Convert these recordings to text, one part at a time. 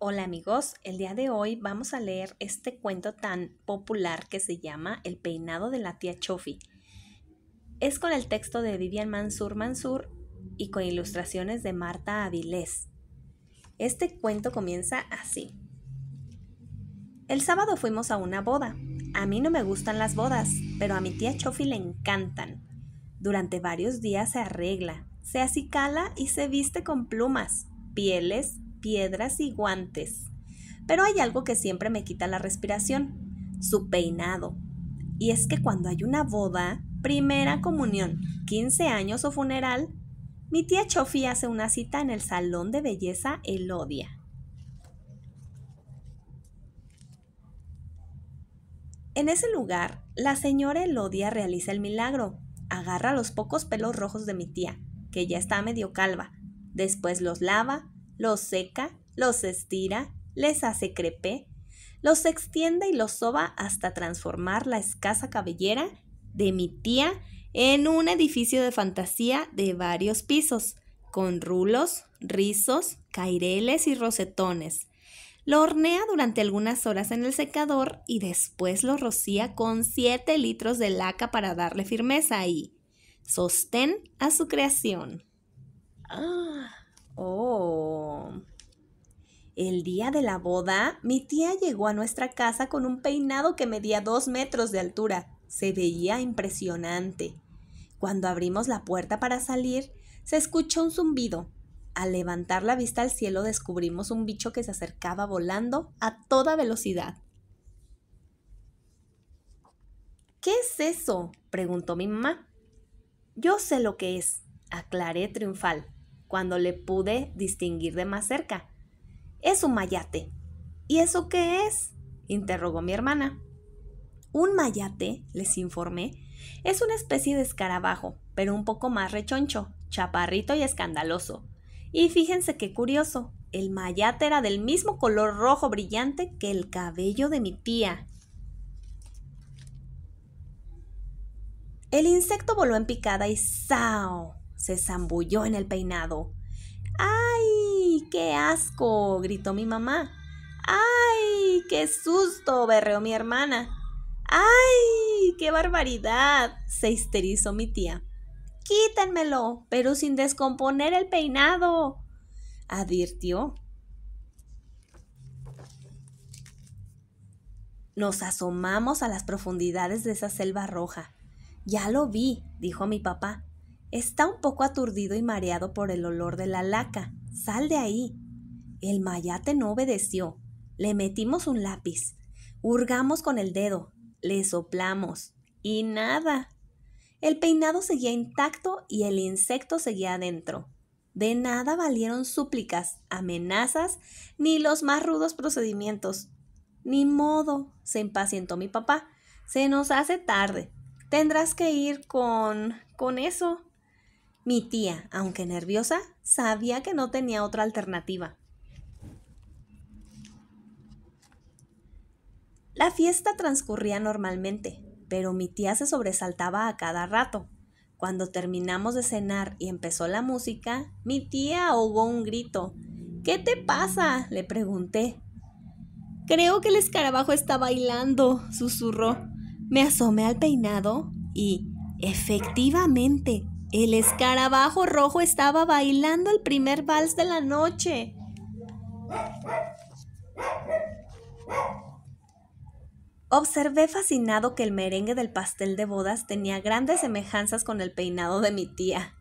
Hola amigos, el día de hoy vamos a leer este cuento tan popular que se llama El peinado de la tía Chofi. Es con el texto de Vivian Mansur Mansur y con ilustraciones de Marta Avilés. Este cuento comienza así. El sábado fuimos a una boda. A mí no me gustan las bodas, pero a mi tía Chofi le encantan. Durante varios días se arregla, se acicala y se viste con plumas, pieles, piedras y guantes. Pero hay algo que siempre me quita la respiración, su peinado. Y es que cuando hay una boda, primera comunión, 15 años o funeral, mi tía Chofi hace una cita en el salón de belleza Elodia. En ese lugar, la señora Elodia realiza el milagro. Agarra los pocos pelos rojos de mi tía, que ya está medio calva. Después los lava, los seca, los estira, les hace crepe, los extiende y los soba hasta transformar la escasa cabellera de mi tía en un edificio de fantasía de varios pisos, con rulos, rizos, caireles y rosetones. Lo hornea durante algunas horas en el secador y después lo rocía con 7 litros de laca para darle firmeza y sostén a su creación. ¡Ah! Oh. El día de la boda, mi tía llegó a nuestra casa con un peinado que medía dos metros de altura. Se veía impresionante. Cuando abrimos la puerta para salir, se escuchó un zumbido. Al levantar la vista al cielo descubrimos un bicho que se acercaba volando a toda velocidad. ¿Qué es eso? preguntó mi mamá. Yo sé lo que es, aclaré triunfal cuando le pude distinguir de más cerca. Es un mayate. ¿Y eso qué es? interrogó mi hermana. Un mayate, les informé, es una especie de escarabajo, pero un poco más rechoncho, chaparrito y escandaloso. Y fíjense qué curioso, el mayate era del mismo color rojo brillante que el cabello de mi tía. El insecto voló en picada y ¡zao! se zambulló en el peinado. ¡Ay! ¡Qué asco! gritó mi mamá. ¡Ay! ¡Qué susto! berreó mi hermana. ¡Ay! ¡Qué barbaridad! se histerizó mi tía. Quítenmelo, pero sin descomponer el peinado, advirtió. Nos asomamos a las profundidades de esa selva roja. Ya lo vi, dijo mi papá. Está un poco aturdido y mareado por el olor de la laca. Sal de ahí. El mayate no obedeció. Le metimos un lápiz. Hurgamos con el dedo. Le soplamos. Y nada. El peinado seguía intacto y el insecto seguía adentro. De nada valieron súplicas, amenazas, ni los más rudos procedimientos. Ni modo, se impacientó mi papá. Se nos hace tarde. Tendrás que ir con... con eso. Mi tía, aunque nerviosa, sabía que no tenía otra alternativa. La fiesta transcurría normalmente, pero mi tía se sobresaltaba a cada rato. Cuando terminamos de cenar y empezó la música, mi tía ahogó un grito. ¿Qué te pasa? le pregunté. Creo que el escarabajo está bailando, susurró. Me asomé al peinado y, efectivamente, el escarabajo rojo estaba bailando el primer vals de la noche. Observé fascinado que el merengue del pastel de bodas tenía grandes semejanzas con el peinado de mi tía.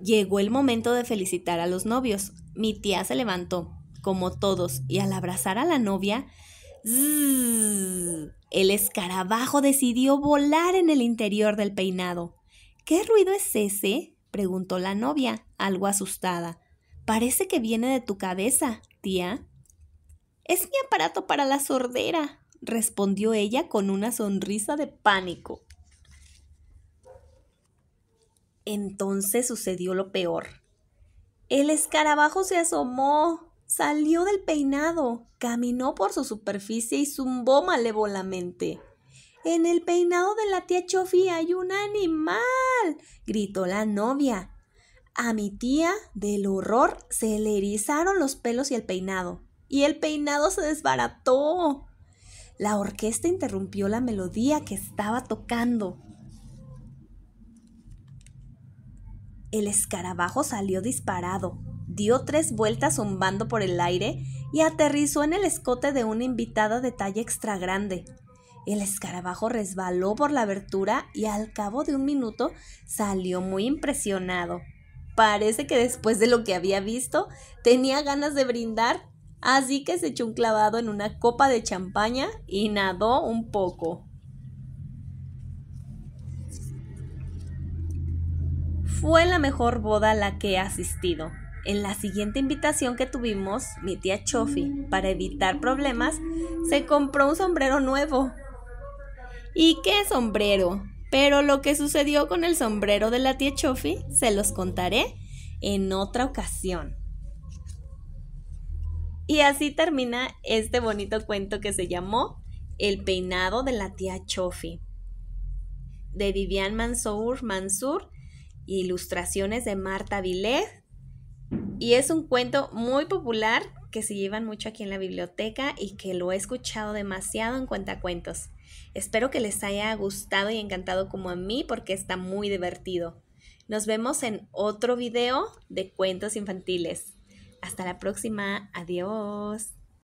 Llegó el momento de felicitar a los novios. Mi tía se levantó, como todos, y al abrazar a la novia, el escarabajo decidió volar en el interior del peinado. ¿Qué ruido es ese? preguntó la novia, algo asustada. Parece que viene de tu cabeza, tía. Es mi aparato para la sordera, respondió ella con una sonrisa de pánico. Entonces sucedió lo peor. El escarabajo se asomó salió del peinado, caminó por su superficie y zumbó malévolamente. En el peinado de la tía Chofi hay un animal, gritó la novia. A mi tía, del horror, se le erizaron los pelos y el peinado, y el peinado se desbarató. La orquesta interrumpió la melodía que estaba tocando. El escarabajo salió disparado, dio tres vueltas zumbando por el aire y aterrizó en el escote de una invitada de talla extra grande. El escarabajo resbaló por la abertura y al cabo de un minuto salió muy impresionado. Parece que después de lo que había visto tenía ganas de brindar, así que se echó un clavado en una copa de champaña y nadó un poco. Fue la mejor boda a la que he asistido. En la siguiente invitación que tuvimos, mi tía Chofi, mm. para evitar problemas, se compró un sombrero nuevo. ¿Y qué sombrero? Pero lo que sucedió con el sombrero de la tía Chofi se los contaré en otra ocasión. Y así termina este bonito cuento que se llamó El peinado de la tía Chofi, de Vivian Mansour Mansur, ilustraciones de Marta Villet y es un cuento muy popular que se llevan mucho aquí en la biblioteca y que lo he escuchado demasiado en cuentacuentos. Espero que les haya gustado y encantado como a mí porque está muy divertido. Nos vemos en otro video de cuentos infantiles. Hasta la próxima. Adiós.